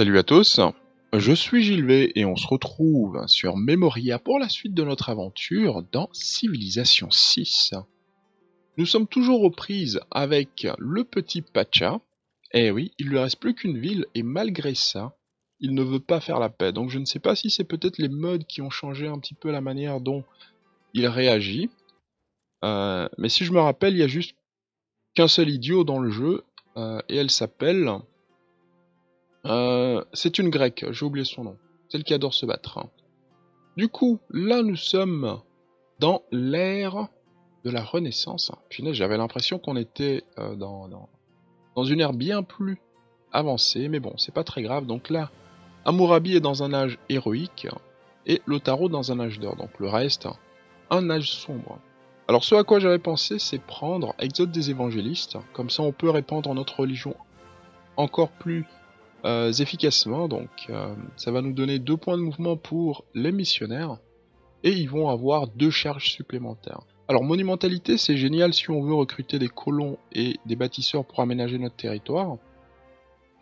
Salut à tous, je suis Gilvet et on se retrouve sur Memoria pour la suite de notre aventure dans Civilisation 6. Nous sommes toujours aux prises avec le petit Pacha. Eh oui, il lui reste plus qu'une ville et malgré ça, il ne veut pas faire la paix. Donc je ne sais pas si c'est peut-être les modes qui ont changé un petit peu la manière dont il réagit. Euh, mais si je me rappelle, il n'y a juste qu'un seul idiot dans le jeu euh, et elle s'appelle euh, c'est une grecque, j'ai oublié son nom. Celle qui adore se battre. Du coup, là nous sommes dans l'ère de la Renaissance. j'avais l'impression qu'on était euh, dans, dans, une ère bien plus avancée, mais bon, c'est pas très grave. Donc là, Amurabi est dans un âge héroïque et Lotaro dans un âge d'or. Donc le reste, un âge sombre. Alors ce à quoi j'avais pensé, c'est prendre Exode des évangélistes. Comme ça, on peut répandre notre religion encore plus euh, efficacement. Donc euh, ça va nous donner deux points de mouvement pour les missionnaires et ils vont avoir deux charges supplémentaires. Alors monumentalité c'est génial si on veut recruter des colons et des bâtisseurs pour aménager notre territoire.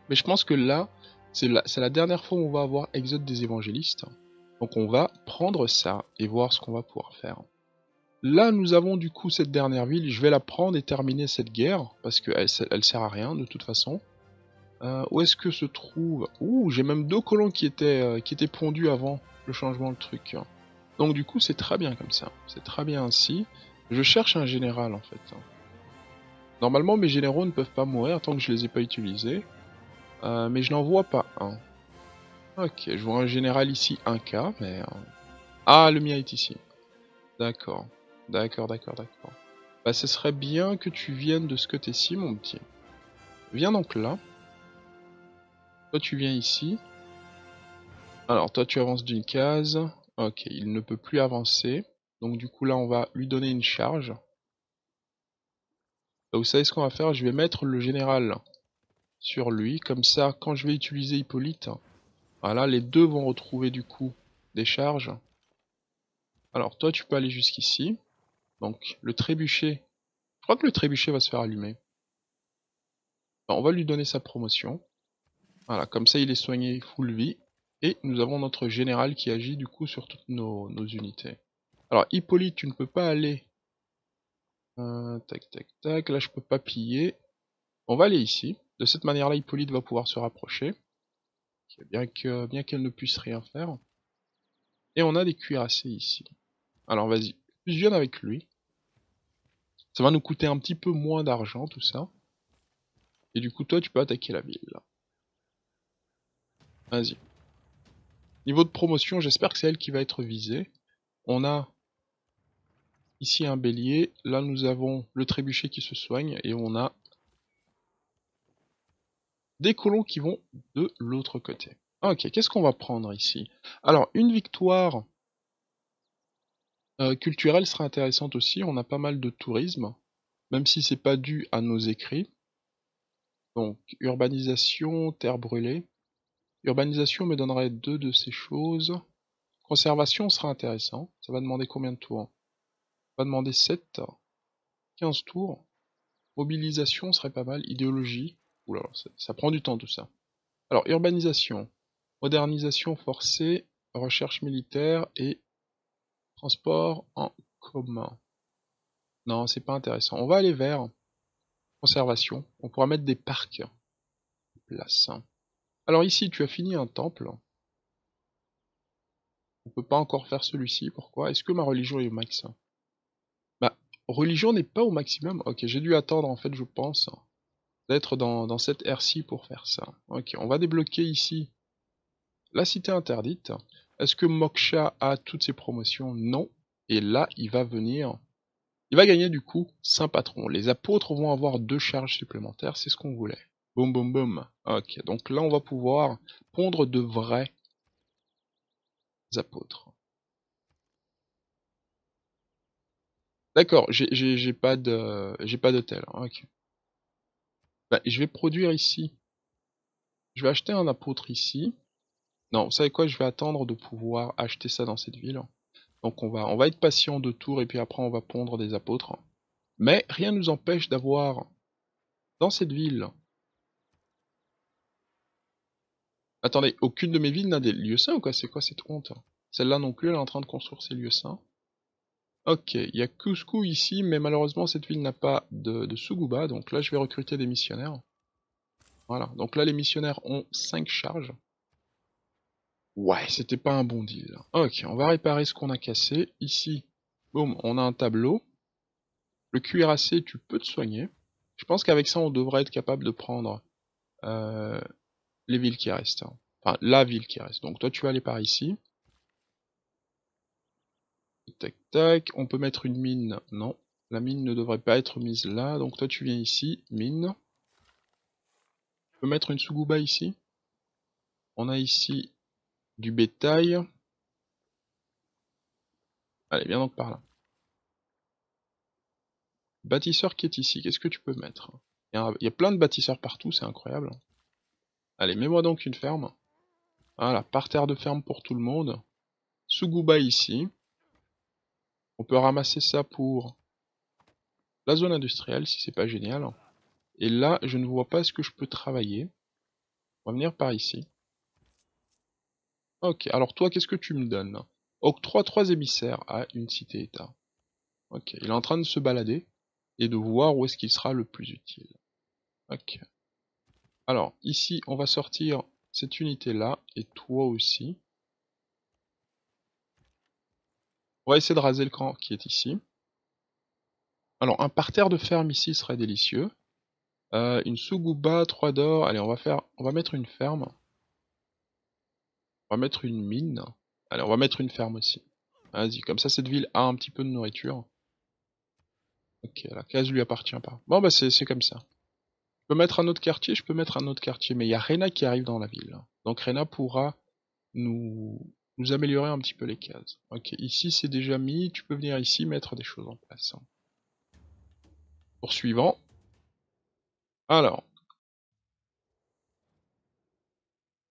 Mais je pense que là, c'est la, dernière fois où on va avoir Exode des évangélistes. Donc on va prendre ça et voir ce qu'on va pouvoir faire. Là, nous avons du coup cette dernière ville. Je vais la prendre et terminer cette guerre parce qu'elle elle sert à rien de toute façon. Euh, où est-ce que se trouve Ouh, j'ai même deux colons qui étaient, euh, qui étaient pondus avant le changement le truc. Donc du coup, c'est très bien comme ça. C'est très bien ainsi. Je cherche un général, en fait. Normalement, mes généraux ne peuvent pas mourir tant que je les ai pas utilisés. Euh, mais je n'en vois pas un. Ok, je vois un général ici, Un k mais... Euh, ah, le mien est ici. D'accord. D'accord, d'accord, d'accord. Bah, ce serait bien que tu viennes de ce côté-ci, mon petit. Viens donc là. Toi, tu viens ici. Alors, toi, tu avances d'une case. Ok, il ne peut plus avancer. Donc, du coup, là, on va lui donner une charge. vous savez ce qu'on va faire Je vais mettre le général sur lui. Comme ça, quand je vais utiliser Hippolyte, voilà, les deux vont retrouver du coup des charges. Alors, toi, tu peux aller jusqu'ici. Donc, le trébuchet. Je crois que le trébuchet va se faire allumer. on va lui donner sa promotion. Voilà, comme ça il est soigné full vie. Et nous avons notre général qui agit du coup sur toutes nos, unités. Alors Hippolyte, tu ne peux pas aller. Euh, tac, tac, tac. Là, je peux pas piller. On va aller ici. De cette manière-là, Hippolyte va pouvoir se rapprocher. Bien que, bien qu'elle ne puisse rien faire. Et on a des cuirassés ici. Alors vas-y, fusionne avec lui. Ça va nous coûter un petit peu moins d'argent tout ça. Et du coup toi tu peux attaquer la ville. Vas-y. Niveau de promotion, j'espère que c'est elle qui va être visée. On a ici un bélier. Là, nous avons le trébuchet qui se soigne. Et on a des colons qui vont de l'autre côté. Ok, qu'est-ce qu'on va prendre ici Alors, une victoire euh, culturelle serait intéressante aussi. On a pas mal de tourisme, même si c'est pas dû à nos écrits. Donc, urbanisation, terre brûlée. Urbanisation me donnerait deux de ces choses. Conservation sera intéressant. Ça va demander combien de tours Ça va demander 7. 15 tours. Mobilisation serait pas mal. Idéologie. Oula, ça, ça prend du temps tout ça. Alors, urbanisation. Modernisation forcée. Recherche militaire et transport en commun. Non, c'est pas intéressant. On va aller vers conservation. On pourra mettre des parcs. Place. Hein. Alors ici, tu as fini un temple. On peut pas encore faire celui-ci, pourquoi Est-ce que ma religion est au max Bah, religion n'est pas au maximum. Ok, j'ai dû attendre en fait, je pense, d'être dans, cette RC pour faire ça. Ok, on va débloquer ici la cité interdite. Est-ce que Moksha a toutes ses promotions Non. Et là, il va venir... Il va gagner du coup Saint Patron. Les apôtres vont avoir deux charges supplémentaires, c'est ce qu'on voulait. Boum, boum, boum. Ok, donc là, on va pouvoir pondre de vrais apôtres. D'accord, j'ai pas de j'ai pas d'hôtel. Hein, ok. Bah, je vais produire ici. Je vais acheter un apôtre ici. Non, vous savez quoi Je vais attendre de pouvoir acheter ça dans cette ville. Donc on va, on va être patient de tour et puis après on va pondre des apôtres. Mais rien ne nous empêche d'avoir dans cette ville Attendez, aucune de mes villes n'a des lieux saints ou quoi C'est quoi cette honte Celle-là non plus, elle est en train de construire ses lieux saints. Ok, il y a Couscous ici, mais malheureusement cette ville n'a pas de, de Suguba, donc là je vais recruter des missionnaires. Voilà, donc là les missionnaires ont 5 charges. Ouais, c'était pas un bon deal. Ok, on va réparer ce qu'on a cassé. Ici, boum, on a un tableau. Le cuirassé, tu peux te soigner. Je pense qu'avec ça, on devrait être capable de prendre euh, les villes qui restent. Hein. Enfin, la ville qui reste. Donc toi, tu vas aller par ici. Tac, tac. On peut mettre une mine. Non, la mine ne devrait pas être mise là. Donc toi, tu viens ici. Mine. Tu peux mettre une Suguba ici. On a ici du bétail. Allez, viens donc par là. Bâtisseur qui est ici, qu'est-ce que tu peux mettre il y, a plein de bâtisseurs partout, c'est incroyable. Allez, mets-moi donc une ferme. Voilà, terre de ferme pour tout le monde. Suguba ici. On peut ramasser ça pour la zone industrielle, si c'est pas génial. Et là, je ne vois pas ce que je peux travailler. On va venir par ici. Ok, alors toi, qu'est-ce que tu me donnes Octroie trois émissaires à une cité-état. Ok, il est en train de se balader et de voir où est-ce qu'il sera le plus utile. Ok. Alors, ici, on va sortir cette unité-là, et toi aussi. On va essayer de raser le camp qui est ici. Alors, un parterre de ferme ici serait délicieux. Euh, une Suguba, trois d'or. Allez, on va, faire, on va mettre une ferme. On va mettre une mine. Allez, on va mettre une ferme aussi. Vas-y, comme ça, cette ville a un petit peu de nourriture. Ok, la case lui appartient pas. Bon, bah, c'est comme ça mettre un autre quartier, je peux mettre un autre quartier, mais il y a Rena qui arrive dans la ville. Donc Rena pourra nous, nous améliorer un petit peu les cases. Ok, ici c'est déjà mis, tu peux venir ici mettre des choses en place. Poursuivant. Alors.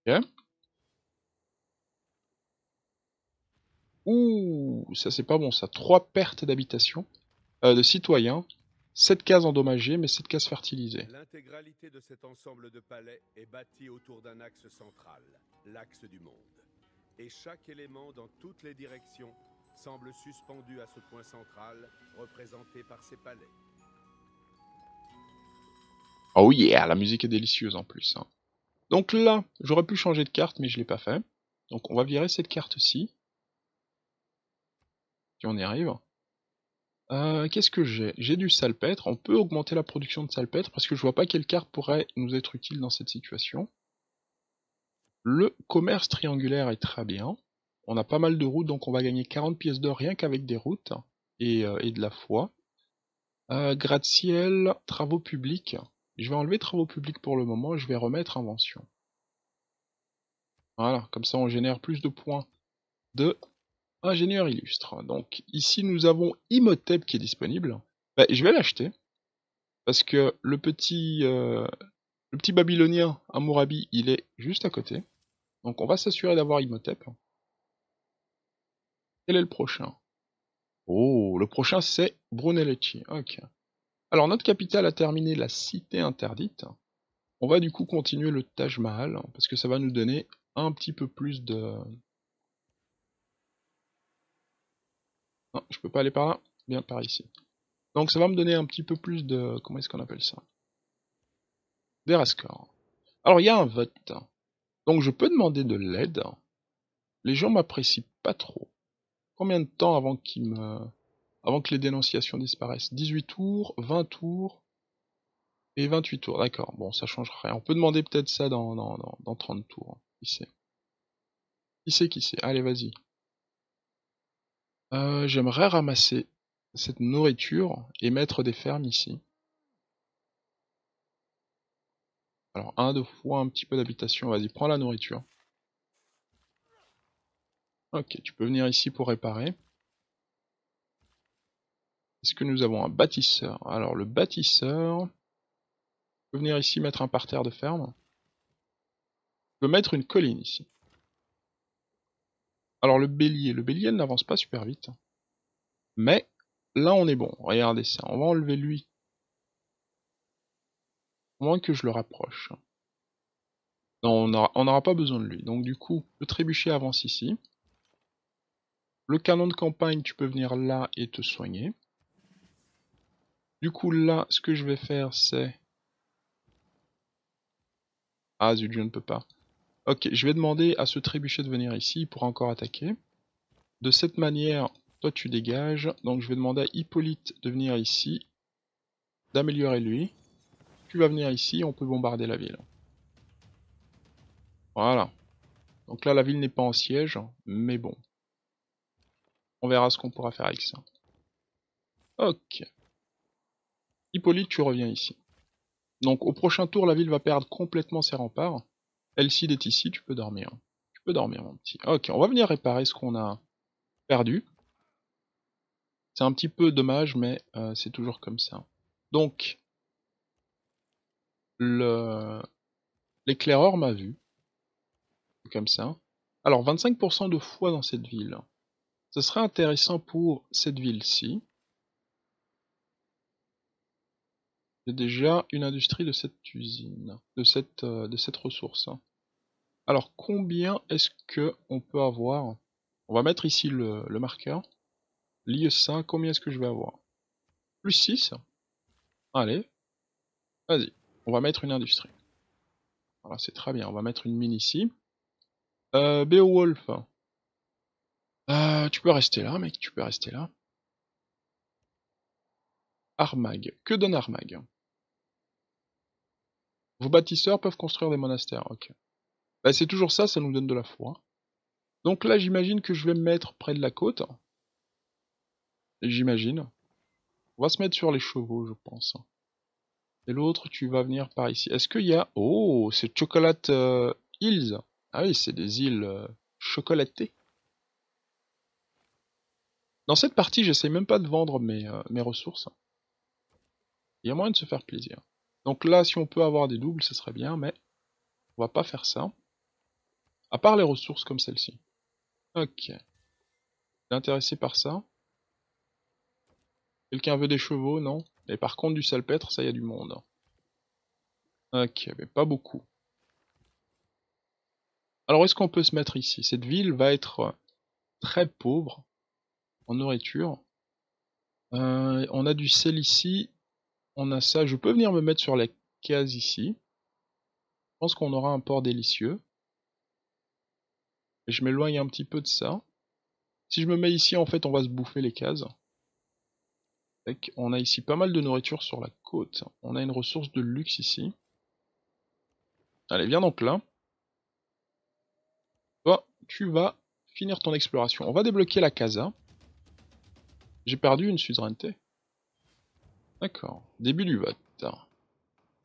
Ok. Ouh, ça c'est pas bon ça. Trois pertes d'habitation, euh, de citoyens, cette case endommagée, mais cette case fertilisée. L'intégralité de cet ensemble de palais est bâtie autour d'un axe central, l'axe du monde. Et chaque élément dans toutes les directions semble suspendu à ce point central, représenté par ces palais. Oh yeah, la musique est délicieuse en plus. Hein. Donc là, j'aurais pu changer de carte, mais je ne l'ai pas fait. Donc on va virer cette carte-ci. Si on y arrive. Euh, qu'est-ce que j'ai J'ai du salpêtre. On peut augmenter la production de salpêtre parce que je vois pas quelle carte pourrait nous être utile dans cette situation. Le commerce triangulaire est très bien. On a pas mal de routes, donc on va gagner 40 pièces d'or rien qu'avec des routes euh, et, de la foi. Euh, Gratte-ciel, travaux publics. Je vais enlever travaux publics pour le moment, je vais remettre invention. Voilà, comme ça on génère plus de points de ingénieur illustre. Donc ici nous avons Imhotep qui est disponible. Bah, je vais l'acheter parce que le petit euh, le petit babylonien Amurabi, il est juste à côté. Donc on va s'assurer d'avoir Imhotep. Quel est le prochain Oh, le prochain c'est Brunelleschi. Ok. Alors notre capitale a terminé la cité interdite. On va du coup continuer le Taj Mahal parce que ça va nous donner un petit peu plus de, je peux pas aller par là, bien par ici. Donc ça va me donner un petit peu plus de... Comment est-ce qu'on appelle ça Des rascards. Alors il y a un vote. Donc je peux demander de l'aide. Les gens m'apprécient pas trop. Combien de temps avant qu'ils me... Avant que les dénonciations disparaissent 18 tours, 20 tours et 28 tours. D'accord, bon, ça change rien. On peut demander peut-être ça dans, dans 30 tours. Qui sait Qui sait, qui sait Allez, vas-y. Euh, j'aimerais ramasser cette nourriture et mettre des fermes ici. Alors, un, deux fois un petit peu d'habitation. Vas-y, prends la nourriture. Ok, tu peux venir ici pour réparer. Est-ce que nous avons un bâtisseur Alors, le bâtisseur... Tu peux venir ici mettre un parterre de ferme. Tu peux mettre une colline ici. Alors le bélier, le bélier, n'avance pas super vite. Mais là, on est bon. Regardez ça. On va enlever lui. Au moins que je le rapproche. Non, on n'aura pas besoin de lui. Donc du coup, le trébuchet avance ici. Le canon de campagne, tu peux venir là et te soigner. Du coup, là, ce que je vais faire, c'est... Ah zut, ne peut pas. Ok, je vais demander à ce trébuchet de venir ici, il pourra encore attaquer. De cette manière, toi tu dégages, donc je vais demander à Hippolyte de venir ici, d'améliorer lui. Tu vas venir ici, on peut bombarder la ville. Voilà. Donc là, la ville n'est pas en siège, mais bon. On verra ce qu'on pourra faire avec ça. Ok. Hippolyte, tu reviens ici. Donc au prochain tour, la ville va perdre complètement ses remparts. Elsie est ici, tu peux dormir. Tu peux dormir, mon petit. Ok, on va venir réparer ce qu'on a perdu. C'est un petit peu dommage, mais euh, c'est toujours comme ça. Donc, l'éclaireur m'a vu. Comme ça. Alors, 25% de foi dans cette ville. Ce serait intéressant pour cette ville-ci. déjà une industrie de cette usine, de cette, euh, de cette ressource. Alors combien est-ce que on peut avoir On va mettre ici le, marqueur. L'IE5, combien est-ce que je vais avoir Plus 6. Allez. Vas-y. On va mettre une industrie. Voilà, c'est très bien. On va mettre une mine ici. Euh, Beowulf. Euh, tu peux rester là, mec. Tu peux rester là. Armag. Que donne Armag vos bâtisseurs peuvent construire des monastères, ok. Bah, c'est toujours ça, ça nous donne de la foi. Donc là, j'imagine que je vais me mettre près de la côte. J'imagine. On va se mettre sur les chevaux, je pense. Et l'autre, tu vas venir par ici. Est-ce qu'il y a... Oh, c'est Chocolate euh, Hills. Ah oui, c'est des îles euh, chocolatées. Dans cette partie, j'essaie même pas de vendre mes, euh, mes ressources. Il y a moyen de se faire plaisir. Donc là, si on peut avoir des doubles, ce serait bien, mais on va pas faire ça. À part les ressources comme celle-ci. Ok. Intéressé par ça Quelqu'un veut des chevaux Non Mais par contre, du salpêtre, ça y a du monde. Ok, mais pas beaucoup. Alors, est-ce qu'on peut se mettre ici Cette ville va être très pauvre en nourriture. Euh, on a du sel ici on a ça, je peux venir me mettre sur la case ici. Je pense qu'on aura un port délicieux. Et je m'éloigne un petit peu de ça. Si je me mets ici, en fait, on va se bouffer les cases. on a ici pas mal de nourriture sur la côte. On a une ressource de luxe ici. Allez, viens donc là. Toi, tu vas finir ton exploration. On va débloquer la casa. J'ai perdu une suzeraineté. D'accord. Début du vote.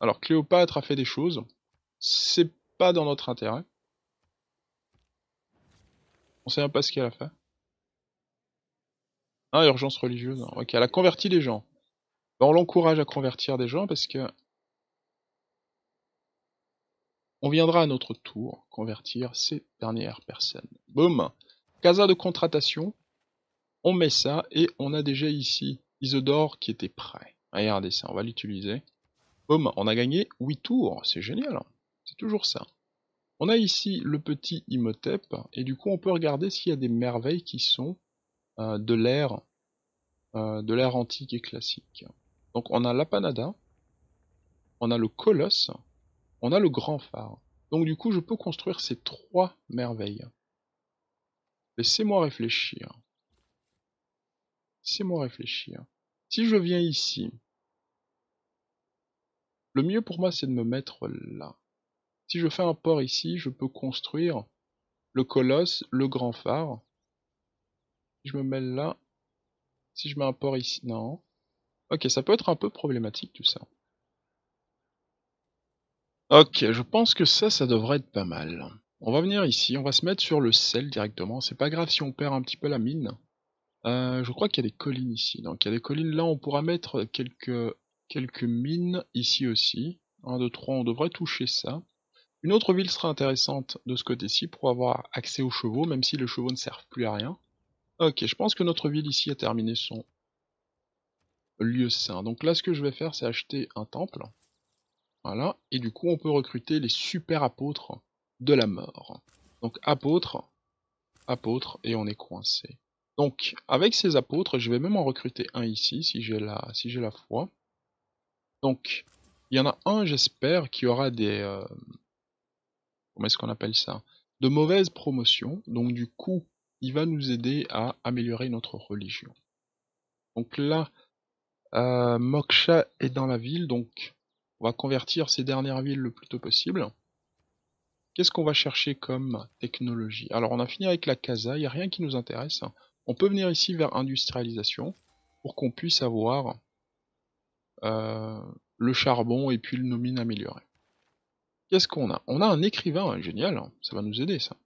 Alors Cléopâtre a fait des choses. C'est pas dans notre intérêt. On sait pas ce qu'elle a fait. Ah, urgence religieuse. Ok, elle a converti des gens. on l'encourage à convertir des gens parce que on viendra à notre tour convertir ces dernières personnes. Boum Casa de contratation, on met ça et on a déjà ici Isodore qui était prêt. Regardez ça, on va l'utiliser. Boum, on a gagné 8 tours, c'est génial, hein. c'est toujours ça. On a ici le petit Imhotep, et du coup on peut regarder s'il y a des merveilles qui sont euh, de l'ère euh, de antique et classique. Donc on a panada, on a le colosse, on a le grand phare. Donc du coup je peux construire ces trois merveilles. Laissez-moi réfléchir. Laissez-moi réfléchir. Si je viens ici, le mieux pour moi c'est de me mettre là. Si je fais un port ici, je peux construire le colosse, le grand phare. Si Je me mets là. Si je mets un port ici, non. Ok, ça peut être un peu problématique tout ça. Ok, je pense que ça, ça devrait être pas mal. On va venir ici, on va se mettre sur le sel directement. C'est pas grave si on perd un petit peu la mine. Euh, je crois qu'il y a des collines ici. Donc il y a des collines. Là, on pourra mettre quelques, quelques mines ici aussi. 1, 2, 3, on devrait toucher ça. Une autre ville sera intéressante de ce côté-ci pour avoir accès aux chevaux, même si les chevaux ne servent plus à rien. Ok, je pense que notre ville ici a terminé son lieu saint. Donc là, ce que je vais faire, c'est acheter un temple. Voilà, et du coup, on peut recruter les super apôtres de la mort. Donc apôtre, apôtre, et on est coincé. Donc, avec ces apôtres, je vais même en recruter un ici, si j'ai la, foi. Donc, il y en a un, j'espère, qui aura des... Euh, comment est-ce qu'on appelle ça De mauvaises promotions. Donc, du coup, il va nous aider à améliorer notre religion. Donc là, euh, Moksha est dans la ville, donc on va convertir ces dernières villes le plus tôt possible. Qu'est-ce qu'on va chercher comme technologie Alors on a fini avec la casa, il n'y a rien qui nous intéresse. On peut venir ici vers industrialisation pour qu'on puisse avoir euh, le charbon et puis le nomine amélioré. Qu'est-ce qu'on a On a un écrivain, génial, hein. ça va nous aider ça.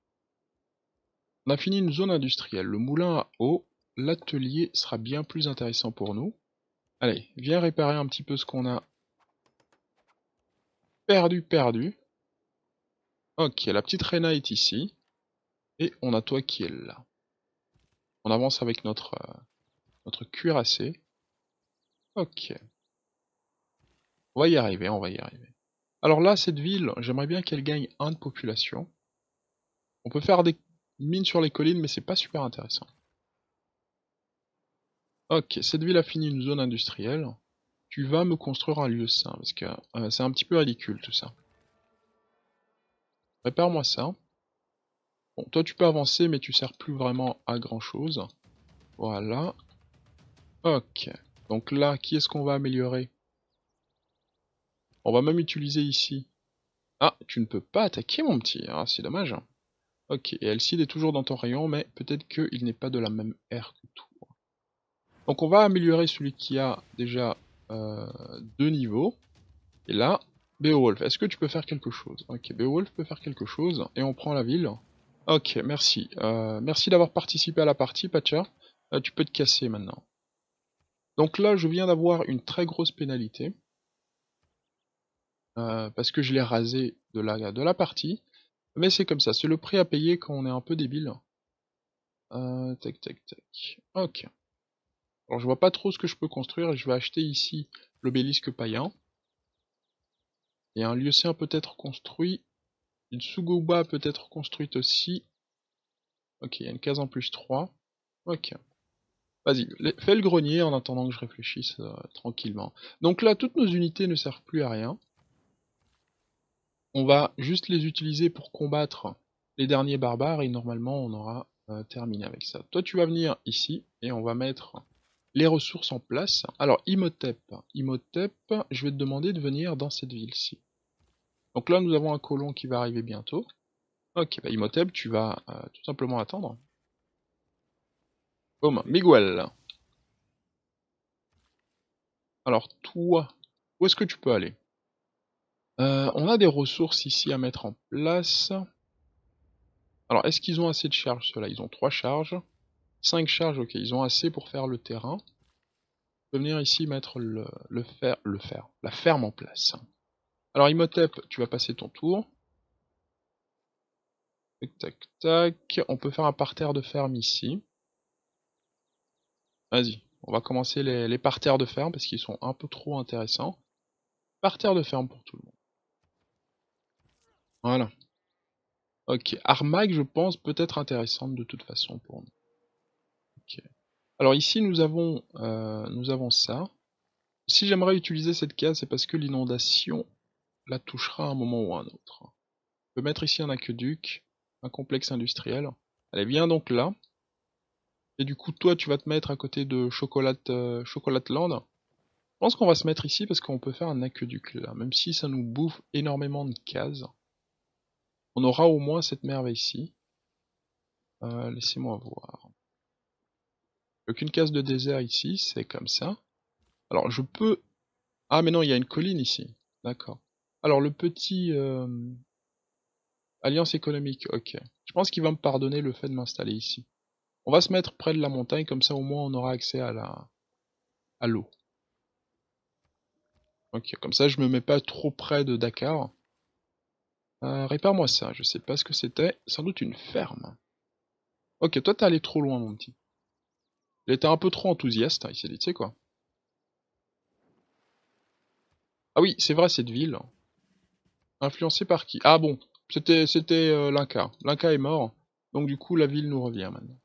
On a fini une zone industrielle, le moulin à eau, l'atelier sera bien plus intéressant pour nous. Allez, viens réparer un petit peu ce qu'on a perdu, perdu. Ok, la petite Rena est ici. Et on a toi qui est là. On avance avec euh, notre, cuirassé. Ok. On va y arriver, on va y arriver. Alors là, cette ville, j'aimerais bien qu'elle gagne un de population. On peut faire des mines sur les collines, mais c'est pas super intéressant. Ok, cette ville a fini une zone industrielle. Tu vas me construire un lieu sain, parce que euh, c'est un petit peu ridicule tout ça. prépare moi ça. Bon, toi tu peux avancer, mais tu sers plus vraiment à grand chose. Voilà. Ok. Donc là, qui est-ce qu'on va améliorer On va même utiliser ici. Ah, tu ne peux pas attaquer mon petit. Ah, c'est dommage. Ok, et Alcide est toujours dans ton rayon, mais peut-être qu'il n'est pas de la même aire que toi. Donc on va améliorer celui qui a déjà euh, deux niveaux. Et là, Beowulf, est-ce que tu peux faire quelque chose Ok, Beowulf peut faire quelque chose, et on prend la ville. Ok, merci. Euh, merci d'avoir participé à la partie, Pacha. Euh, tu peux te casser maintenant. Donc là, je viens d'avoir une très grosse pénalité. Euh, parce que je l'ai rasé de la, de la partie. Mais c'est comme ça, c'est le prix à payer quand on est un peu débile. tac, tac, tac. Ok. Alors je vois pas trop ce que je peux construire. Je vais acheter ici l'obélisque païen. Et un lieu peut être construit une Suguba peut être construite aussi. Ok, il y a une case en plus 3. Ok. Vas-y, fais le grenier en attendant que je réfléchisse euh, tranquillement. Donc là, toutes nos unités ne servent plus à rien. On va juste les utiliser pour combattre les derniers barbares et normalement on aura euh, terminé avec ça. Toi tu vas venir ici et on va mettre les ressources en place. Alors Imotep, Imhotep, je vais te demander de venir dans cette ville-ci. Donc là, nous avons un colon qui va arriver bientôt. Ok, bah Imhotep, tu vas euh, tout simplement attendre. Boom, Miguel. Alors toi, où est-ce que tu peux aller euh, On a des ressources ici à mettre en place. Alors est-ce qu'ils ont assez de charges ceux-là Ils ont 3 charges. 5 charges, ok, ils ont assez pour faire le terrain. Je peux venir ici mettre le, le fer, la ferme en place. Alors Imhotep, tu vas passer ton tour. Tac, tac, tac. On peut faire un parterre de ferme ici. Vas-y, on va commencer les, parterres de ferme parce qu'ils sont un peu trop intéressants. Parterre de ferme pour tout le monde. Voilà. Ok, Armag, je pense, peut être intéressante de toute façon pour nous. Ok. Alors ici, nous avons, euh, nous avons ça. Si j'aimerais utiliser cette case, c'est parce que l'inondation la touchera à un moment ou à un autre. On peut mettre ici un aqueduc, un complexe industriel. Allez, viens donc là. Et du coup, toi, tu vas te mettre à côté de Chocolate, euh, Chocolatland. Je pense qu'on va se mettre ici parce qu'on peut faire un aqueduc là, même si ça nous bouffe énormément de cases. On aura au moins cette merveille ici. Euh, laissez-moi voir. Aucune case de désert ici, c'est comme ça. Alors je peux... Ah mais non, il y a une colline ici. D'accord. Alors le petit euh, alliance économique, ok. Je pense qu'il va me pardonner le fait de m'installer ici. On va se mettre près de la montagne, comme ça au moins on aura accès à la à l'eau. Ok, comme ça je me mets pas trop près de Dakar. Euh, répare-moi ça, je sais pas ce que c'était. Sans doute une ferme. Ok, toi t'es allé trop loin mon petit. Il était un peu trop enthousiaste, hein, il s'est dit, tu sais quoi. Ah oui, c'est vrai cette ville. Influencé par qui Ah bon, c'était c'était euh, l'Inca. L'Inca est mort, donc du coup la ville nous revient maintenant.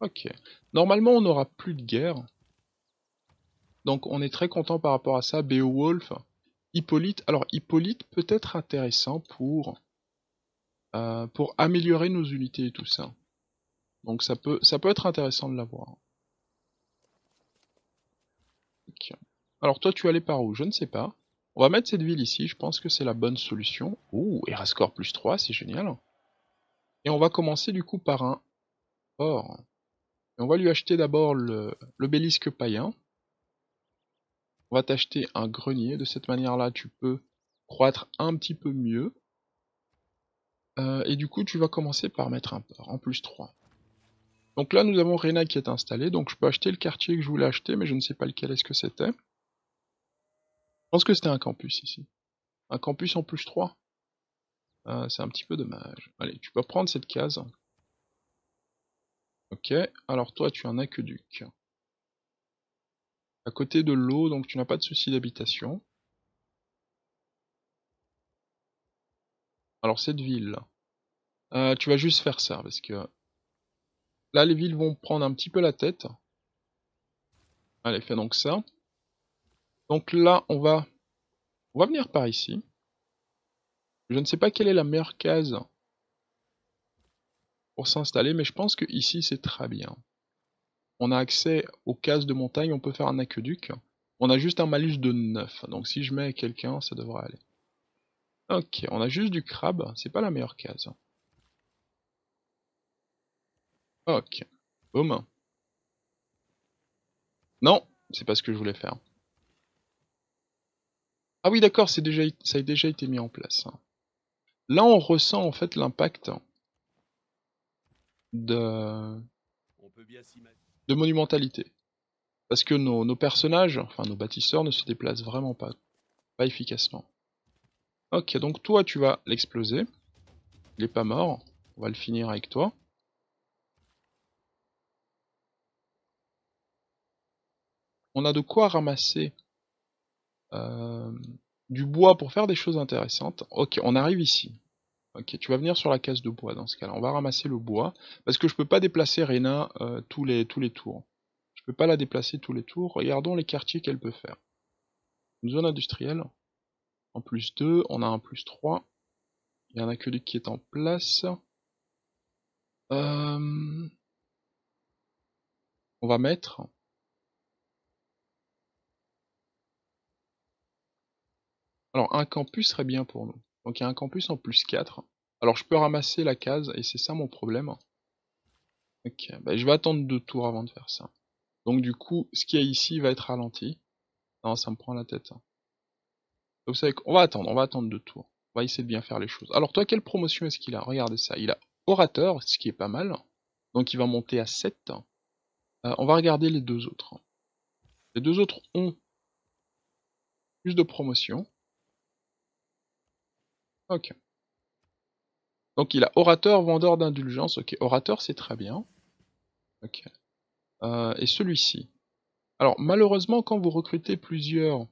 Ok. Normalement on n'aura plus de guerre. Donc on est très content par rapport à ça. Beowulf, Hippolyte. Alors Hippolyte peut être intéressant pour, euh, pour améliorer nos unités et tout ça. Donc ça peut, ça peut être intéressant de l'avoir. Ok. Alors toi tu allais par où Je ne sais pas. On va mettre cette ville ici, je pense que c'est la bonne solution. Ouh, Erascore plus 3, c'est génial. Et on va commencer du coup par un port. on va lui acheter d'abord l'obélisque païen. On va t'acheter un grenier. De cette manière-là, tu peux croître un petit peu mieux. Euh, et du coup, tu vas commencer par mettre un port, en plus 3. Donc là, nous avons Rena qui est installée. Donc je peux acheter le quartier que je voulais acheter, mais je ne sais pas lequel est-ce que c'était pense que c'était un campus ici. Un campus en plus 3 euh, C'est un petit peu dommage. Allez, tu peux prendre cette case. Ok, alors toi tu as un aqueduc. À côté de l'eau, donc tu n'as pas de souci d'habitation. Alors cette ville, euh, tu vas juste faire ça parce que là les villes vont prendre un petit peu la tête. Allez, fais donc ça. Donc là, on va, on va venir par ici. Je ne sais pas quelle est la meilleure case pour s'installer, mais je pense que ici c'est très bien. On a accès aux cases de montagne, on peut faire un aqueduc. On a juste un malus de 9, donc si je mets quelqu'un, ça devrait aller. Ok, on a juste du crabe, c'est pas la meilleure case. Ok, boum. Non, c'est pas ce que je voulais faire. Ah oui, d'accord, c'est déjà, ça a déjà été mis en place. Hein. Là, on ressent en fait l'impact hein, de... de monumentalité. Parce que nos, personnages, enfin nos bâtisseurs, ne se déplacent vraiment pas, pas efficacement. Ok, donc toi, tu vas l'exploser. Il n'est pas mort. On va le finir avec toi. On a de quoi ramasser euh, du bois pour faire des choses intéressantes. Ok, on arrive ici. Ok, tu vas venir sur la case de bois dans ce cas-là. On va ramasser le bois, parce que je peux pas déplacer Rena euh, tous, les, tous les tours. Je peux pas la déplacer tous les tours. Regardons les quartiers qu'elle peut faire. Une zone industrielle. En plus 2, on a un plus 3. Il y a que qui est en place. Euh, on va mettre Alors, un campus serait bien pour nous. Donc, il y a un campus en plus 4. Alors, je peux ramasser la case, et c'est ça mon problème. Ok, bah, je vais attendre deux tours avant de faire ça. Donc, du coup, ce qu'il y a ici va être ralenti. Non, ça me prend la tête. Hein. Donc, vous savez qu'on va attendre, on va attendre deux tours. On va essayer de bien faire les choses. Alors, toi, quelle promotion est-ce qu'il a Regardez ça. Il a orateur, ce qui est pas mal. Donc, il va monter à 7. Euh, on va regarder les deux autres. Les deux autres ont plus de promotion. Ok. Donc il a orateur, vendeur d'indulgence. Ok, orateur c'est très bien. Ok. Euh, et celui-ci. Alors malheureusement, quand vous recrutez plusieurs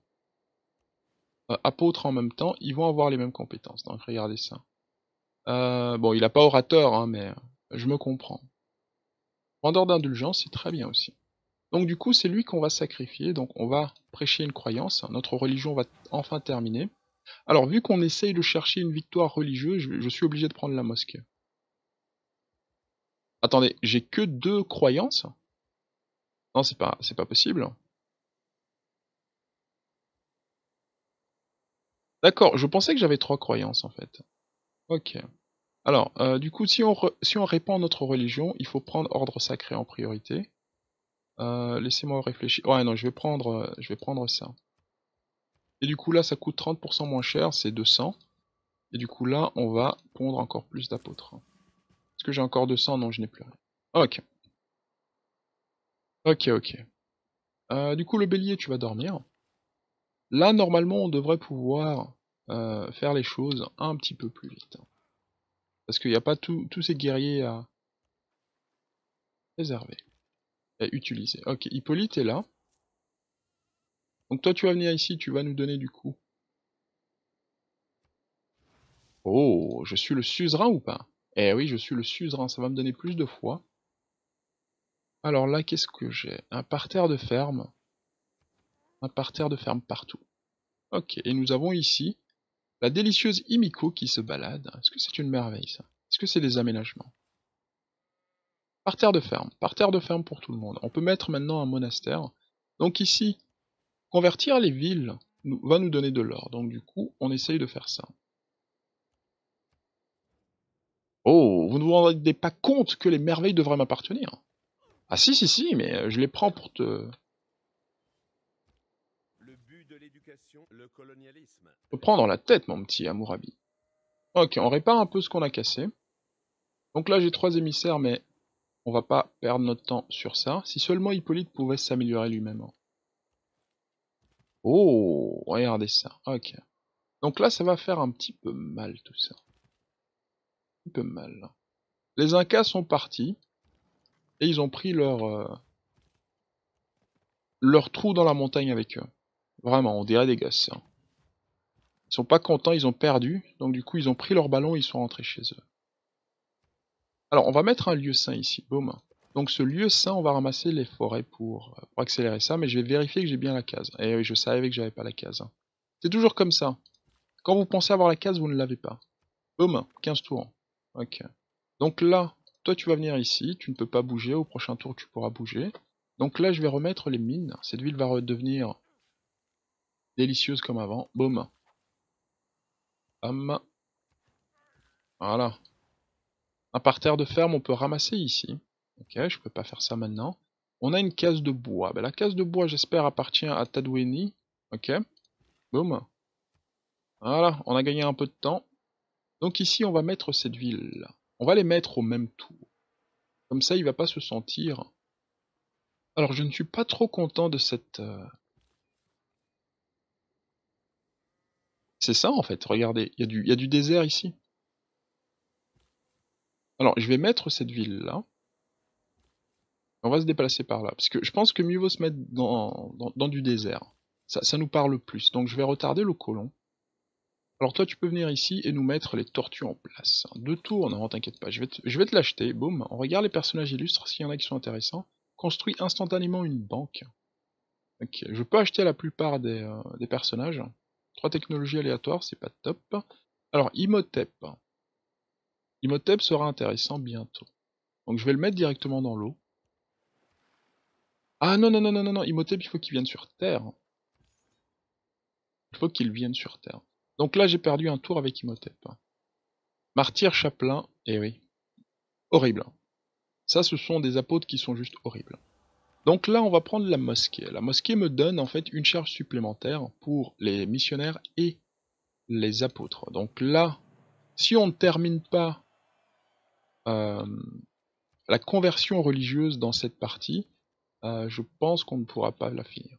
euh, apôtres en même temps, ils vont avoir les mêmes compétences. Donc regardez ça. Euh, bon, il n'a pas orateur, hein, mais je me comprends. Vendeur d'indulgence, c'est très bien aussi. Donc du coup, c'est lui qu'on va sacrifier. Donc on va prêcher une croyance. Notre religion va enfin terminer. Alors, vu qu'on essaye de chercher une victoire religieuse, je, suis obligé de prendre la mosquée. Attendez, j'ai que deux croyances Non, c'est pas, c'est pas possible. D'accord, je pensais que j'avais trois croyances en fait. Ok. Alors, euh, du coup, si on, répand notre religion, il faut prendre ordre sacré en priorité. Euh, laissez-moi réfléchir. Ouais, non, je vais prendre, je vais prendre ça. Et du coup là ça coûte 30% moins cher, c'est 200. Et du coup là on va pondre encore plus d'apôtres. Est-ce que j'ai encore 200 Non je n'ai plus rien. Ok. Ok ok. Euh, du coup le bélier tu vas dormir. Là normalement on devrait pouvoir euh, faire les choses un petit peu plus vite. Parce qu'il n'y a pas tous ces guerriers à réserver, Et utiliser. Ok, Hippolyte est là. Donc toi, tu vas venir ici, tu vas nous donner du coup. Oh, je suis le suzerain ou pas Eh oui, je suis le suzerain, ça va me donner plus de foi. Alors là, qu'est-ce que j'ai Un parterre de ferme. Un parterre de ferme partout. Ok, et nous avons ici la délicieuse Imiko qui se balade. Est-ce que c'est une merveille ça Est-ce que c'est des aménagements Parterre de ferme. Parterre de ferme pour tout le monde. On peut mettre maintenant un monastère. Donc ici, Convertir les villes va nous donner de l'or, donc du coup, on essaye de faire ça. Oh, vous ne vous rendez pas compte que les merveilles devraient m'appartenir Ah si, si, si, mais euh, je les prends pour te... Le but de l'éducation, le colonialisme. la tête, mon petit Amourabi. Ok, on répare un peu ce qu'on a cassé. Donc là, j'ai trois émissaires, mais on va pas perdre notre temps sur ça. Si seulement Hippolyte pouvait s'améliorer lui-même. Hein. Oh, regardez ça. Ok. Donc là, ça va faire un petit peu mal tout ça. Un petit peu mal. Les Incas sont partis. Et ils ont pris leur... Euh, leur trou dans la montagne avec eux. Vraiment, on dirait des gosses. Hein. Ils sont pas contents, ils ont perdu. Donc du coup, ils ont pris leur ballon et ils sont rentrés chez eux. Alors, on va mettre un lieu sain ici. Boum. Donc ce lieu ça, on va ramasser les forêts euh, pour, accélérer ça, mais je vais vérifier que j'ai bien la case. Et eh oui, je savais que j'avais pas la case. Hein. C'est toujours comme ça. Quand vous pensez avoir la case, vous ne l'avez pas. Boum, 15 tours. Ok. Donc là, toi tu vas venir ici, tu ne peux pas bouger, au prochain tour tu pourras bouger. Donc là, je vais remettre les mines. Cette ville va redevenir délicieuse comme avant. Boum. Bam. Voilà. Un parterre de ferme, on peut ramasser ici. Ok, je peux pas faire ça maintenant. On a une case de bois. Ben, la case de bois, j'espère, appartient à Tadweni. Ok. Boum. Voilà, on a gagné un peu de temps. Donc ici, on va mettre cette ville. On va les mettre au même tour. Comme ça, il va pas se sentir. Alors, je ne suis pas trop content de cette... Euh, C'est ça, en fait. Regardez, il y, a du désert ici. Alors, je vais mettre cette ville-là. On va se déplacer par là, parce que je pense que mieux vaut se mettre dans, dans, du désert. Ça, ça, nous parle plus. Donc je vais retarder le colon. Alors toi, tu peux venir ici et nous mettre les tortues en place. Deux tours, non, t'inquiète pas, je vais te, je vais te l'acheter. Boum, on regarde les personnages illustres, s'il y en a qui sont intéressants. Construit instantanément une banque. Ok, je peux acheter la plupart des, euh, des personnages. Trois technologies aléatoires, c'est pas top. Alors, Imhotep. Imotep sera intéressant bientôt. Donc je vais le mettre directement dans l'eau. Ah non, non, non, non, non, Imhotep, il faut qu'il vienne sur Terre. Il faut qu'il vienne sur Terre. Donc là, j'ai perdu un tour avec Imhotep. Martyr Chaplain, eh oui. Horrible. Ça, ce sont des apôtres qui sont juste horribles. Donc là, on va prendre la mosquée. La mosquée me donne en fait une charge supplémentaire pour les missionnaires et les apôtres. Donc là, si on ne termine pas euh, la conversion religieuse dans cette partie, euh, je pense qu'on ne pourra pas la finir.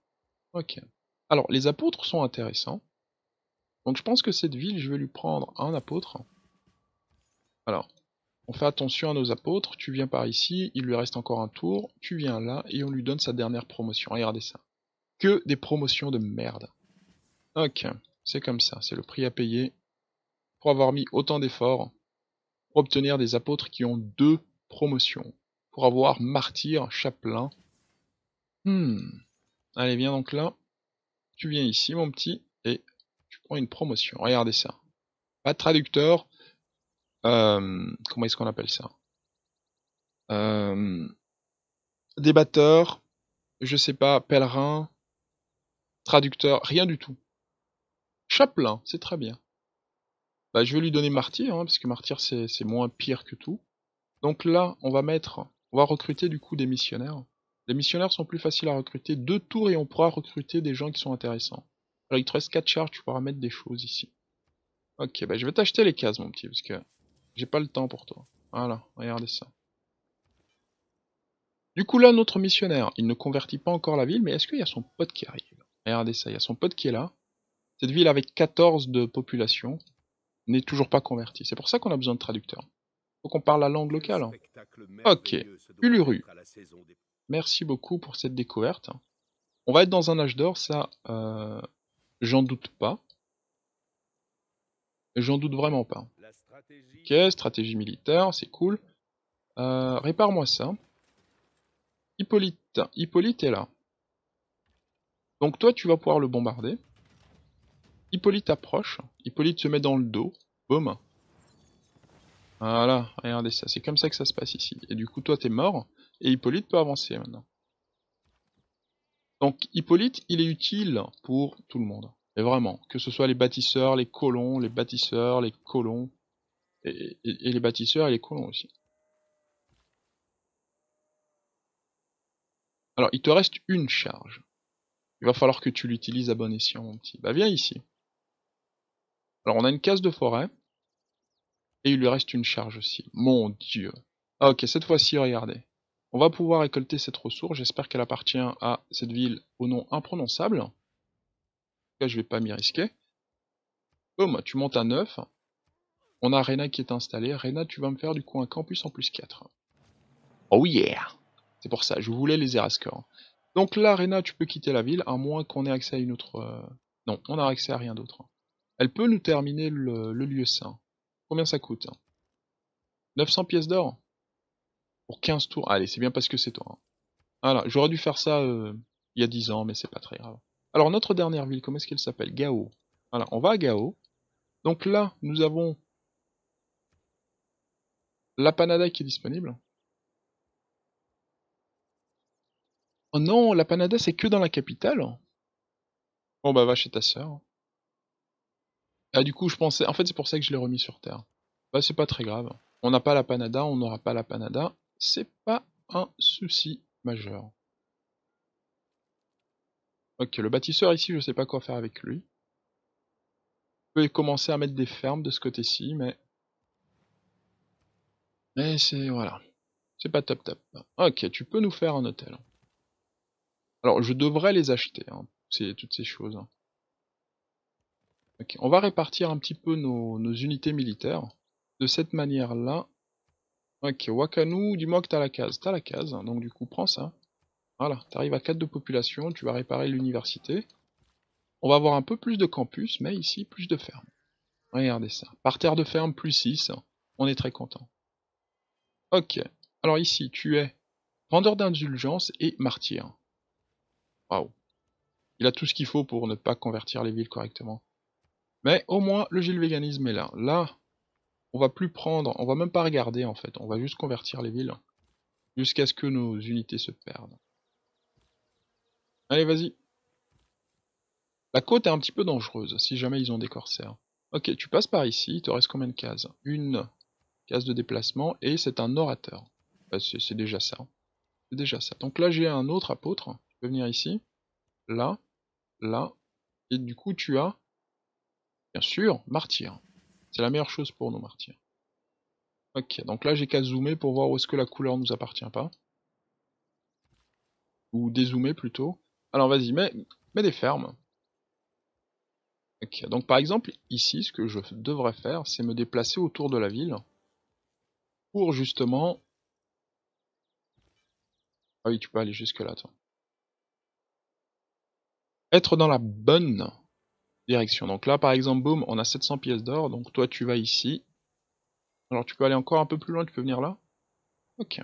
Ok. Alors, les apôtres sont intéressants. Donc je pense que cette ville, je vais lui prendre un apôtre. Alors, on fait attention à nos apôtres, tu viens par ici, il lui reste encore un tour, tu viens là, et on lui donne sa dernière promotion. Regardez ça. Que des promotions de merde. Ok, c'est comme ça, c'est le prix à payer pour avoir mis autant d'efforts pour obtenir des apôtres qui ont deux promotions. Pour avoir martyr, chapelain, Hmm. Allez, viens donc là. Tu viens ici, mon petit, et tu prends une promotion. Regardez ça. Pas traducteur. Euh, comment est-ce qu'on appelle ça euh, Débatteur. Je sais pas, pèlerin. Traducteur. Rien du tout. Chaplain c'est très bien. Bah, je vais lui donner martyr, hein, parce que martyr c'est moins pire que tout. Donc là, on va mettre, on va recruter du coup des missionnaires. Les missionnaires sont plus faciles à recruter deux tours et on pourra recruter des gens qui sont intéressants. Alors il te reste 4 charges, tu pourras mettre des choses ici. Ok, bah je vais t'acheter les cases mon petit, parce que j'ai pas le temps pour toi. Voilà, regardez ça. Du coup là, notre missionnaire, il ne convertit pas encore la ville, mais est-ce qu'il y a son pote qui arrive Regardez ça, il y a son pote qui est là. Cette ville avec 14 de population n'est toujours pas convertie. C'est pour ça qu'on a besoin de traducteurs. Faut qu'on parle la langue locale. Ok, Uluru. Merci beaucoup pour cette découverte. On va être dans un âge d'or, ça, euh, j'en doute pas. J'en doute vraiment pas. Ok, stratégie militaire, c'est cool. Euh, répare-moi ça. Hippolyte, Hippolyte est là. Donc toi, tu vas pouvoir le bombarder. Hippolyte approche. Hippolyte se met dans le dos. Boum. Voilà, regardez ça. C'est comme ça que ça se passe ici. Et du coup, toi, t'es mort. Et Hippolyte peut avancer maintenant. Donc Hippolyte, il est utile pour tout le monde. Et vraiment, que ce soit les bâtisseurs, les colons, les bâtisseurs, les colons, et, les bâtisseurs et les colons aussi. Alors, il te reste une charge. Il va falloir que tu l'utilises à bon escient, mon petit. Bah viens ici. Alors, on a une case de forêt. Et il lui reste une charge aussi. Mon dieu. Ah ok, cette fois-ci, regardez. On va pouvoir récolter cette ressource. J'espère qu'elle appartient à cette ville au nom imprononçable. cas, je vais pas m'y risquer. Boum, tu montes à 9. On a Rena qui est installée. Rena, tu vas me faire du coup un campus en plus 4. Oh yeah C'est pour ça, je voulais les Erascore. Donc là, Rena, tu peux quitter la ville, à moins qu'on ait accès à une autre... Euh, non, on n'a accès à rien d'autre. Elle peut nous terminer le, le lieu saint. Combien ça coûte 900 pièces d'or 15 tours. Allez, c'est bien parce que c'est toi. Hein. Voilà, j'aurais dû faire ça euh, il y a 10 ans, mais c'est pas très grave. Alors, notre dernière ville, comment est-ce qu'elle s'appelle Gao. Voilà, on va à Gao. Donc là, nous avons la panada qui est disponible. Oh non, la panada c'est que dans la capitale. Bon bah va chez ta sœur. Ah du coup je pensais... En fait c'est pour ça que je l'ai remis sur Terre. Bah c'est pas très grave. On n'a pas la panada, on n'aura pas la panada c'est pas un souci majeur. Ok, le bâtisseur ici, je sais pas quoi faire avec lui. Je peux commencer à mettre des fermes de ce côté-ci, mais... Mais c'est... voilà. C'est pas top top. Ok, tu peux nous faire un hôtel. Alors, je devrais les acheter, hein, toutes ces choses. Ok, on va répartir un petit peu nos unités militaires. De cette manière-là, Ok, Wakanu, dis-moi que t'as la case. T'as la case, hein, donc du coup, prends ça. Voilà, t'arrives à 4 de population, tu vas réparer l'université. On va avoir un peu plus de campus, mais ici, plus de fermes. Regardez ça. Par terre de ferme, plus 6. Hein. On est très content. Ok. Alors ici, tu es vendeur d'indulgence et martyr. Waouh. Il a tout ce qu'il faut pour ne pas convertir les villes correctement. Mais au moins, le véganisme est là. Là, on va plus prendre, on va même pas regarder en fait, on va juste convertir les villes jusqu'à ce que nos unités se perdent. Allez, vas-y. La côte est un petit peu dangereuse, si jamais ils ont des corsaires. Ok, tu passes par ici, il te reste combien de cases Une case de déplacement, et c'est un orateur. Bah, c'est déjà ça. C'est déjà ça. Donc là, j'ai un autre apôtre. Tu peux venir ici, là, là, et du coup, tu as, bien sûr, martyr. C'est la meilleure chose pour nos martyrs. Ok, donc là j'ai qu'à zoomer pour voir où est-ce que la couleur nous appartient pas. Ou dézoomer plutôt. Alors vas-y, mets, mets des fermes. Ok, donc par exemple, ici, ce que je devrais faire, c'est me déplacer autour de la ville pour justement... Ah oui, tu peux aller jusque là, attends. Être dans la bonne direction. Donc là, par exemple, boum, on a 700 pièces d'or. Donc toi, tu vas ici. Alors tu peux aller encore un peu plus loin, tu peux venir là. Ok.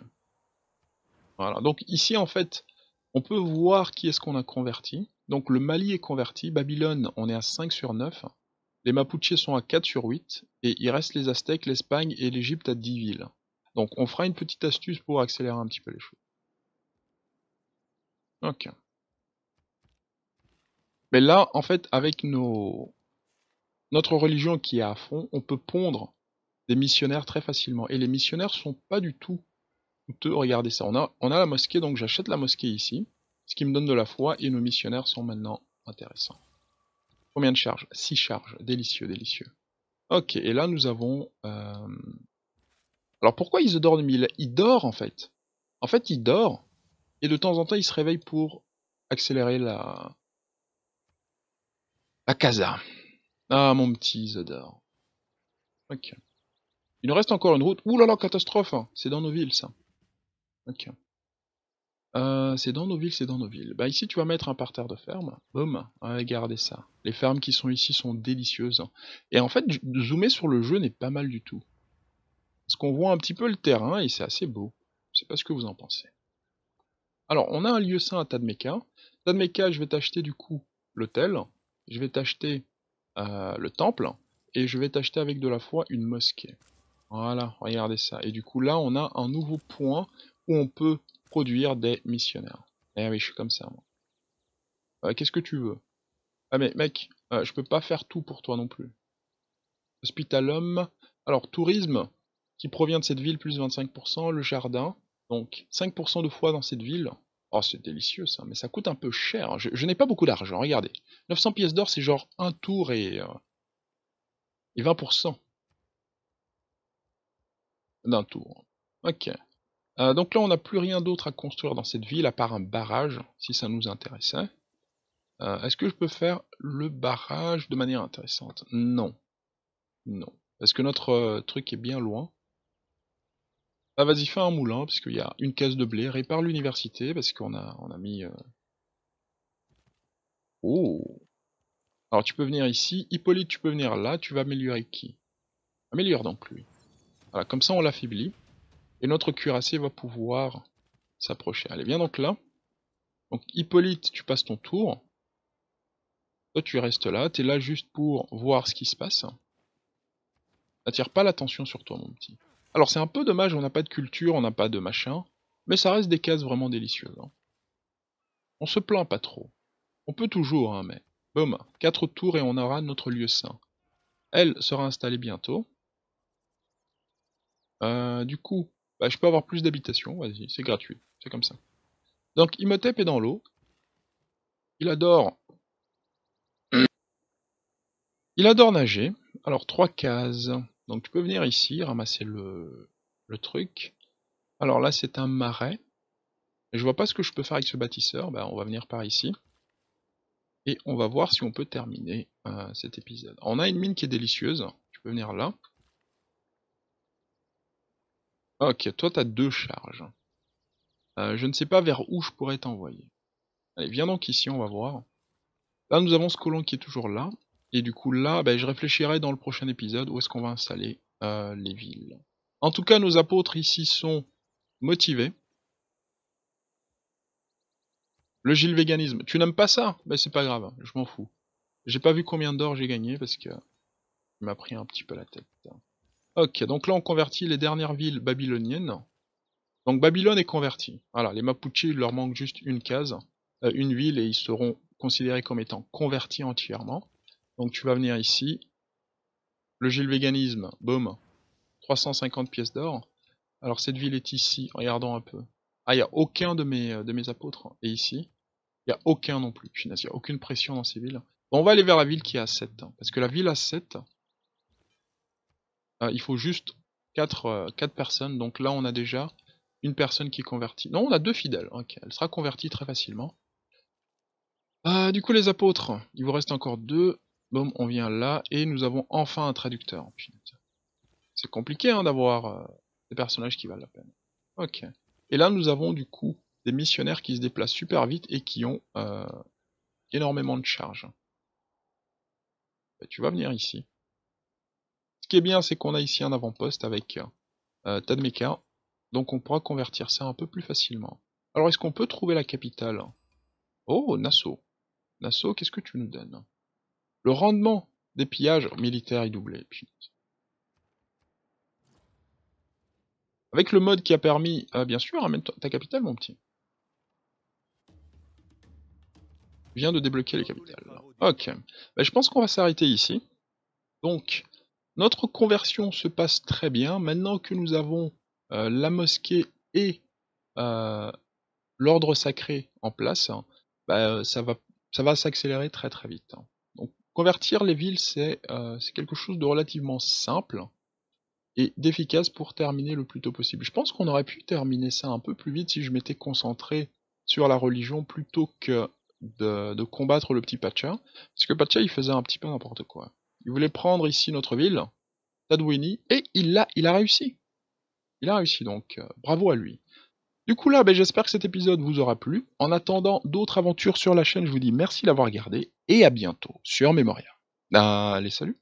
Voilà. Donc ici, en fait, on peut voir qui est-ce qu'on a converti. Donc le Mali est converti. Babylone, on est à 5 sur 9. Les Mapuches sont à 4 sur 8. Et il reste les Aztèques, l'Espagne et l'Égypte à 10 villes. Donc on fera une petite astuce pour accélérer un petit peu les choses. Ok. Mais là, en fait, avec nos... notre religion qui est à fond, on peut pondre des missionnaires très facilement. Et les missionnaires sont pas du tout coûteux. Regardez ça, on a, on a la mosquée, donc j'achète la mosquée ici, ce qui me donne de la foi, et nos missionnaires sont maintenant intéressants. Combien de charges 6 charges, délicieux, délicieux. Ok, et là nous avons... Euh, alors pourquoi ils dorment Mille Ils dort en fait. En fait ils dorment et de temps en temps ils se réveillent pour accélérer la, à casa. Ah, mon petit Zadar. Ok. Il nous reste encore une route. Ouh là là, catastrophe hein. C'est dans nos villes, ça. Ok. Euh, c'est dans nos villes, c'est dans nos villes. Bah ici, tu vas mettre un parterre de ferme. Boum, regardez ça. Les fermes qui sont ici sont délicieuses. Et en fait, zoomer sur le jeu n'est pas mal du tout. Parce qu'on voit un petit peu le terrain et c'est assez beau. Je sais pas ce que vous en pensez. Alors, on a un lieu saint à Tadmeka. Tadmeka, je vais t'acheter du coup l'hôtel je vais t'acheter euh, le temple, et je vais t'acheter avec de la foi une mosquée. Voilà, regardez ça. Et du coup, là, on a un nouveau point où on peut produire des missionnaires. Eh oui, je suis comme ça, moi. Euh, qu'est-ce que tu veux Ah mais, mec, euh, je peux pas faire tout pour toi non plus. Hospitalum. Alors, tourisme, qui provient de cette ville, plus 25%. Le jardin, donc 5% de foi dans cette ville. Oh, c'est délicieux ça, mais ça coûte un peu cher. Hein. Je, n'ai pas beaucoup d'argent, regardez. 900 pièces d'or, c'est genre un tour et, euh, et 20% d'un tour. Ok. Euh, donc là, on n'a plus rien d'autre à construire dans cette ville, à part un barrage, si ça nous intéressait. Euh, est-ce que je peux faire le barrage de manière intéressante Non. Non. Parce que notre truc est bien loin. Ah vas-y, fais un moulin, parce qu'il y a une case de blé. Répare l'université, parce qu'on a, on a mis... Euh, oh Alors tu peux venir ici. Hippolyte, tu peux venir là. Tu vas améliorer qui Améliore donc lui. Voilà, comme ça on l'affaiblit. Et notre cuirassé va pouvoir s'approcher. Allez, viens donc là. Donc Hippolyte, tu passes ton tour. Toi, tu restes là. T'es là juste pour voir ce qui se passe. N'attire pas l'attention sur toi, mon petit. Alors c'est un peu dommage, on n'a pas de culture, on n'a pas de machin, mais ça reste des cases vraiment délicieuses. Hein. On se plaint pas trop. On peut toujours, hein, mais... Boom, quatre tours et on aura notre lieu saint. Elle sera installée bientôt. Euh, du coup, bah, je peux avoir plus d'habitations, vas-y, c'est gratuit, c'est comme ça. Donc Imhotep est dans l'eau. Il adore... Il adore nager. Alors trois cases. Donc tu peux venir ici, ramasser le, truc. Alors là, c'est un marais. je vois pas ce que je peux faire avec ce bâtisseur. Ben, on va venir par ici. Et on va voir si on peut terminer euh, cet épisode. on a une mine qui est délicieuse. Tu peux venir là. Ok, toi as deux charges. Euh, je ne sais pas vers où je pourrais t'envoyer. Allez, viens donc ici, on va voir. Là, nous avons ce colon qui est toujours là. Et du coup là, ben, je réfléchirai dans le prochain épisode où est-ce qu'on va installer euh, les villes. En tout cas, nos apôtres ici sont motivés. Le gil Véganisme. Tu n'aimes pas ça ben, c'est pas grave, je m'en fous. J'ai pas vu combien d'or j'ai gagné parce que il m'a pris un petit peu la tête. Ok, donc là on convertit les dernières villes babyloniennes. Donc Babylone est convertie. Voilà, les Mapuches, il leur manque juste une case, euh, une ville, et ils seront considérés comme étant convertis entièrement. Donc tu vas venir ici. Le véganisme. boum, 350 pièces d'or. Alors cette ville est ici, regardons un peu. Ah, il n'y a aucun de mes, euh, de mes apôtres Et ici. Il n'y a aucun non plus, il n'y a aucune pression dans ces villes. Bon, on va aller vers la ville qui est à 7. Hein, parce que la ville à 7, euh, il faut juste 4, euh, personnes. Donc là, on a déjà une personne qui est convertie. Non, on a deux fidèles. Ok, elle sera convertie très facilement. du coup, les apôtres, il vous reste encore deux. Bon, on vient là et nous avons enfin un traducteur. C'est compliqué hein, d'avoir euh, des personnages qui valent la peine. Ok. Et là, nous avons du coup des missionnaires qui se déplacent super vite et qui ont euh, énormément de charges. Bah, tu vas venir ici. Ce qui est bien, c'est qu'on a ici un avant-poste avec euh, euh donc on pourra convertir ça un peu plus facilement. Alors, est-ce qu'on peut trouver la capitale Oh, Nassau. Nassau, qu'est-ce que tu nous donnes le rendement des pillages militaires est doublé. Avec le mode qui a permis, euh, bien sûr, amène hein, ta capitale, mon petit. Je viens de débloquer les capitales. Ok. Bah, je pense qu'on va s'arrêter ici. Donc, notre conversion se passe très bien. Maintenant que nous avons euh, la mosquée et euh, l'ordre sacré en place, hein, bah, ça va, s'accélérer très très vite. Hein. Convertir les villes, euh, c'est quelque chose de relativement simple et d'efficace pour terminer le plus tôt possible. Je pense qu'on aurait pu terminer ça un peu plus vite si je m'étais concentré sur la religion plutôt que de, combattre le petit Pacha, parce que Pacha il faisait un petit peu n'importe quoi. Il voulait prendre ici notre ville, Tadwini, et il l'a, il a réussi. Il a réussi donc, euh, bravo à lui. Du coup là, ben, j'espère que cet épisode vous aura plu. En attendant d'autres aventures sur la chaîne, je vous dis merci d'avoir regardé et à bientôt sur Memoria. Allez, salut